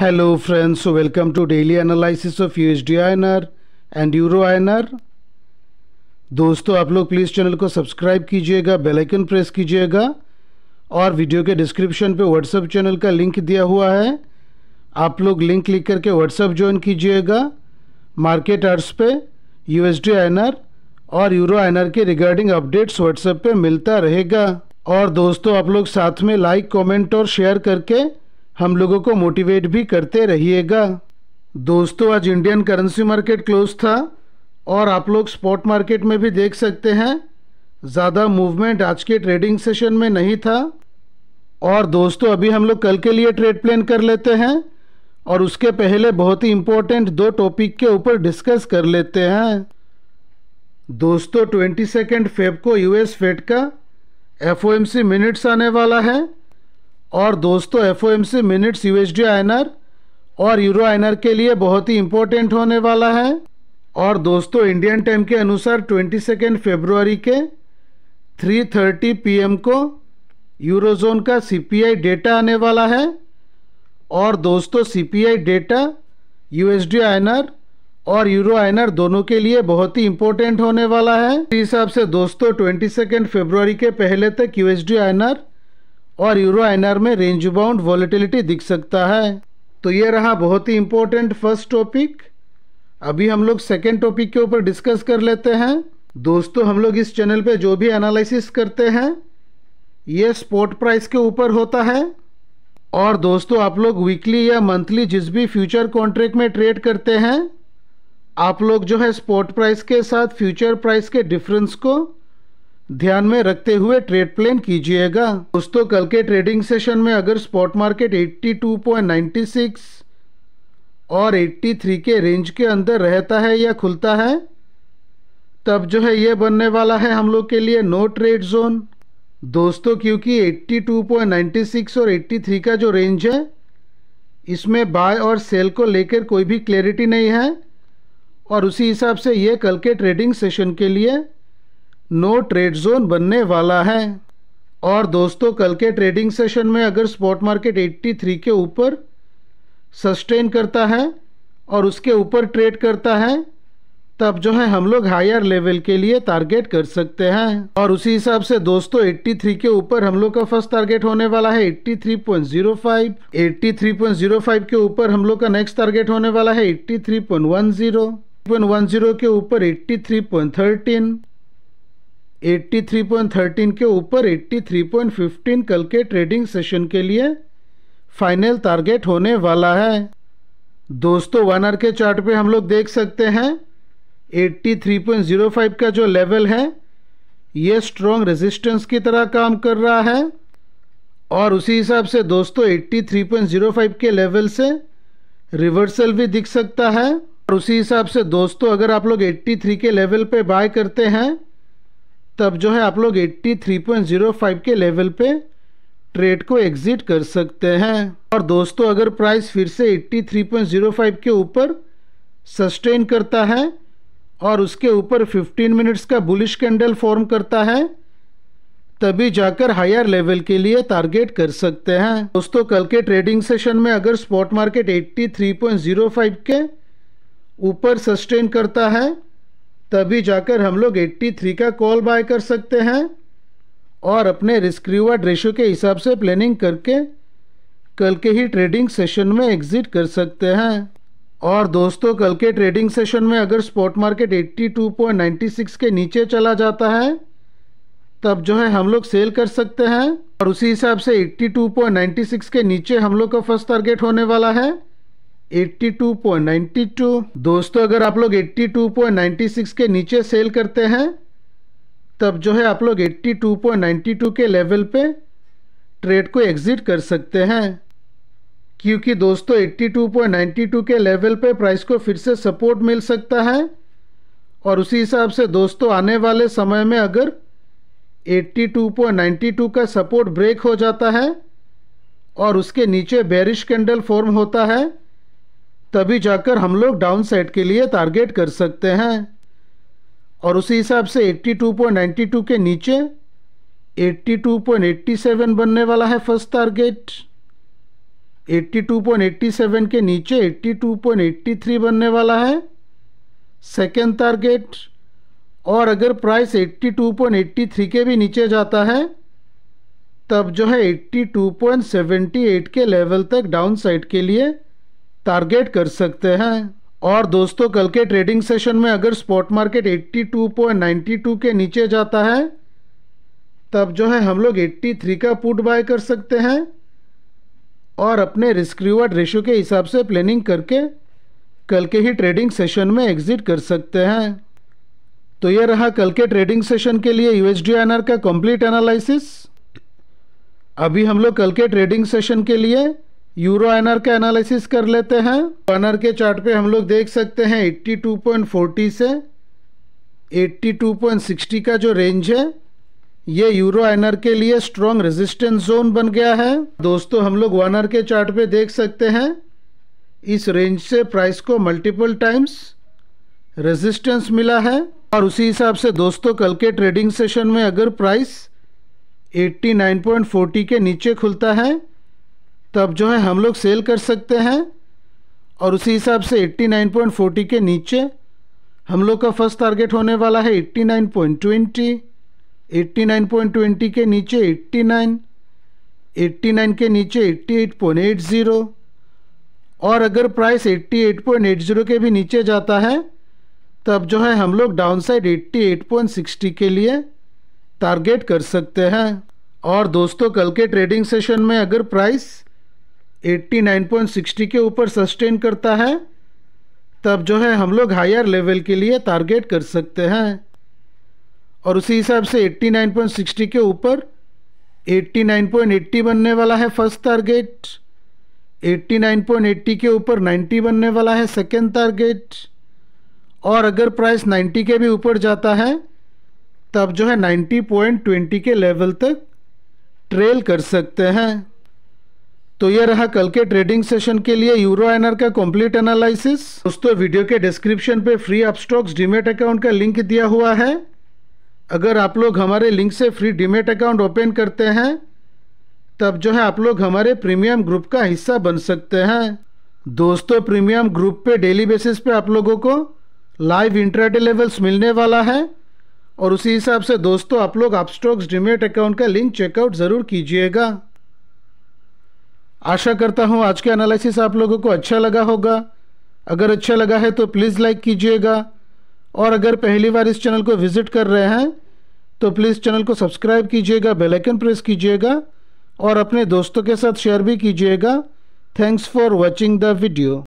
hello friends welcome Hello friends, so welcome to daily analysis of USD INR and Euro आर दोस्तों आप लोग please channel को subscribe कीजिएगा बेल आइकन प्रेस कीजिएगा और वीडियो के डिस्क्रिप्शन पे व्हाट्सएप चैनल का लिंक दिया हुआ है आप लोग लिंक क्लिक करके व्हाट्सएप ज्वाइन कीजिएगा मार्केट आर्ट्स पे यूएसडी आर और यूरो आईएनआर के रिगार्डिंग अपडेट्स व्हाट्सएप पर मिलता रहेगा और दोस्तों आप लोग साथ में लाइक कॉमेंट और शेयर करके हम लोगों को मोटिवेट भी करते रहिएगा दोस्तों आज इंडियन करेंसी मार्केट क्लोज था और आप लोग स्पॉट मार्केट में भी देख सकते हैं ज़्यादा मूवमेंट आज के ट्रेडिंग सेशन में नहीं था और दोस्तों अभी हम लोग कल के लिए ट्रेड प्लान कर लेते हैं और उसके पहले बहुत ही इम्पोर्टेंट दो टॉपिक के ऊपर डिस्कस कर लेते हैं दोस्तों ट्वेंटी सेकेंड फेब को यूएस फेड का एफओएमसी मिनट्स आने वाला है और दोस्तों F O M C minutes U S और यूरो आइनर के लिए बहुत ही इम्पोर्टेंट होने वाला है और दोस्तों इंडियन टाइम के अनुसार ट्वेंटी सेकेंड फेब्रुआरी के थ्री थर्टी पी एम को यूरोजोन का सी पी आई डेटा आने वाला है और दोस्तों C P I data U S USD INR और यूरो आइनर दोनों के लिए बहुत ही इम्पोर्टेंट होने वाला है इस हिसाब से दोस्तों ट्वेंटी सेकेंड फेब्रुआरी के पहले तक यू एस डी आइनर और यूरो एनआर में रेंज बाउंड वॉलिटिलिटी दिख सकता है तो ये रहा बहुत ही इम्पोर्टेंट फर्स्ट टॉपिक अभी हम लोग सेकेंड टॉपिक के ऊपर डिस्कस कर लेते हैं दोस्तों हम लोग इस चैनल पे जो भी एनालिसिस करते हैं ये स्पॉट प्राइस के ऊपर होता है और दोस्तों आप लोग वीकली या मंथली जिस भी फ्यूचर कॉन्ट्रैक्ट में ट्रेड करते हैं आप लोग जो है स्पॉट प्राइस के साथ फ्यूचर प्राइस के डिफरेंस को ध्यान में रखते हुए ट्रेड प्लान कीजिएगा दोस्तों कल के ट्रेडिंग सेशन में अगर स्पॉट मार्केट 82.96 और 83 के रेंज के अंदर रहता है या खुलता है तब जो है ये बनने वाला है हम लोग के लिए नो ट्रेड जोन दोस्तों क्योंकि 82.96 और 83 का जो रेंज है इसमें बाय और सेल को लेकर कोई भी क्लैरिटी नहीं है और उसी हिसाब से ये कल के ट्रेडिंग सेशन के लिए नो ट्रेड जोन बनने वाला है और दोस्तों कल के ट्रेडिंग सेशन में अगर स्पॉट मार्केट 83 के ऊपर सस्टेन करता है और उसके ऊपर ट्रेड करता है तब जो है हम लोग हायर लेवल के लिए टारगेट कर सकते हैं और उसी हिसाब से दोस्तों 83 के ऊपर हम लोग का फर्स्ट टारगेट होने वाला है 83.05 83.05 के ऊपर हम लोग का नेक्स्ट टारगेट होने वाला है 83.10 0.10 के ऊपर 83.13 83.13 के ऊपर 83.15 कल के ट्रेडिंग सेशन के लिए फाइनल टारगेट होने वाला है दोस्तों वन आर के चार्ट पे हम लोग देख सकते हैं 83.05 का जो लेवल है ये स्ट्रॉन्ग रेजिस्टेंस की तरह काम कर रहा है और उसी हिसाब से दोस्तों 83.05 के लेवल से रिवर्सल भी दिख सकता है और उसी हिसाब से दोस्तों अगर आप लोग 83 के लेवल पे बाय करते हैं तब जो है आप लोग 83.05 के लेवल पे ट्रेड को एग्जिट कर सकते हैं और दोस्तों अगर प्राइस फिर से 83.05 के ऊपर सस्टेन करता है और उसके ऊपर 15 मिनट्स का बुलिश कैंडल फॉर्म करता है तभी जाकर हायर लेवल के लिए टारगेट कर सकते हैं दोस्तों कल के ट्रेडिंग सेशन में अगर स्पॉट मार्केट 83.05 के ऊपर सस्टेन करता है तभी जाकर हम लोग 83 का कॉल बाय कर सकते हैं और अपने रिस्क रिवार्ड रेशो के हिसाब से प्लानिंग करके कल के ही ट्रेडिंग सेशन में एग्जिट कर सकते हैं और दोस्तों कल के ट्रेडिंग सेशन में अगर स्पॉट मार्केट 82.96 के नीचे चला जाता है तब जो है हम लोग सेल कर सकते हैं और उसी हिसाब से 82.96 के नीचे हम लोग का फर्स्ट टारगेट होने वाला है 82.92 दोस्तों अगर आप लोग 82.96 के नीचे सेल करते हैं तब जो है आप लोग 82.92 के लेवल पे ट्रेड को एग्ज़िट कर सकते हैं क्योंकि दोस्तों 82.92 के लेवल पे प्राइस को फिर से सपोर्ट मिल सकता है और उसी हिसाब से दोस्तों आने वाले समय में अगर 82.92 का सपोर्ट ब्रेक हो जाता है और उसके नीचे बैरिश कैंडल फॉर्म होता है तभी जाकर हम लोग डाउन साइड के लिए टारगेट कर सकते हैं और उसी हिसाब से 82.92 के नीचे 82.87 बनने वाला है फर्स्ट टारगेट 82.87 के नीचे 82.83 बनने वाला है सेकेंड टारगेट और अगर प्राइस 82.83 के भी नीचे जाता है तब जो है 82.78 के लेवल तक डाउन साइड के लिए टारगेट कर सकते हैं और दोस्तों कल के ट्रेडिंग सेशन में अगर स्पॉट मार्केट 82.92 के नीचे जाता है तब जो है हम लोग 83 का पुट बाय कर सकते हैं और अपने रिस्क रिवार्ड रेशो के हिसाब से प्लानिंग करके कल के ही ट्रेडिंग सेशन में एग्जिट कर सकते हैं तो यह रहा कल के ट्रेडिंग सेशन के लिए यू एच का कंप्लीट एनालिसिस अभी हम लोग कल के ट्रेडिंग सेशन के लिए यूरो एनआर का एनालिसिस कर लेते हैं एनआर के चार्ट पे हम लोग देख सकते हैं 82.40 से 82.60 का जो रेंज है ये यूरो एनआर के लिए स्ट्रॉन्ग रेजिस्टेंस जोन बन गया है दोस्तों हम लोग वन आर के चार्ट पे देख सकते हैं इस रेंज से प्राइस को मल्टीपल टाइम्स रेजिस्टेंस मिला है और उसी हिसाब से दोस्तों कल के ट्रेडिंग सेशन में अगर प्राइस 89.40 के नीचे खुलता है तब जो है हम लोग सेल कर सकते हैं और उसी हिसाब से 89.40 के नीचे हम लोग का फर्स्ट टारगेट होने वाला है 89.20 89.20 के नीचे 89 89 के नीचे 88.80 और अगर प्राइस 88.80 के भी नीचे जाता है तब जो है हम लोग डाउन साइड 88.60 के लिए टारगेट कर सकते हैं और दोस्तों कल के ट्रेडिंग सेशन में अगर प्राइस 89.60 के ऊपर सस्टेन करता है तब जो है हम लोग हायर लेवल के लिए टारगेट कर सकते हैं और उसी हिसाब से 89.60 के ऊपर 89.80 बनने वाला है फर्स्ट टारगेट 89.80 के ऊपर 90 बनने वाला है सेकेंड टारगेट और अगर प्राइस 90 के भी ऊपर जाता है तब जो है 90.20 के लेवल तक ट्रेल कर सकते हैं तो ये रहा कल के ट्रेडिंग सेशन के लिए यूरो एनर का कंप्लीट एनालिसिस दोस्तों वीडियो के डिस्क्रिप्शन पे free Upstox stocks demat account का लिंक दिया हुआ है अगर आप लोग हमारे लिंक से फ्री डीमेट अकाउंट ओपन करते हैं तब जो है आप लोग हमारे प्रीमियम ग्रुप का हिस्सा बन सकते हैं दोस्तों प्रीमियम ग्रुप पे डेली बेसिस पे आप लोगों को लाइव इंट्राडे लेवल्स मिलने वाला है और उसी हिसाब से दोस्तों आप लोग आप स्टॉक्स डीमेट अकाउंट का लिंक चेकआउट ज़रूर कीजिएगा आशा करता हूँ आज के एनालिसिस आप लोगों को अच्छा लगा होगा अगर अच्छा लगा है तो प्लीज़ लाइक कीजिएगा और अगर पहली बार इस चैनल को विज़िट कर रहे हैं तो प्लीज़ चैनल को सब्सक्राइब कीजिएगा बेल आइकन प्रेस कीजिएगा और अपने दोस्तों के साथ शेयर भी कीजिएगा thanks for watching the video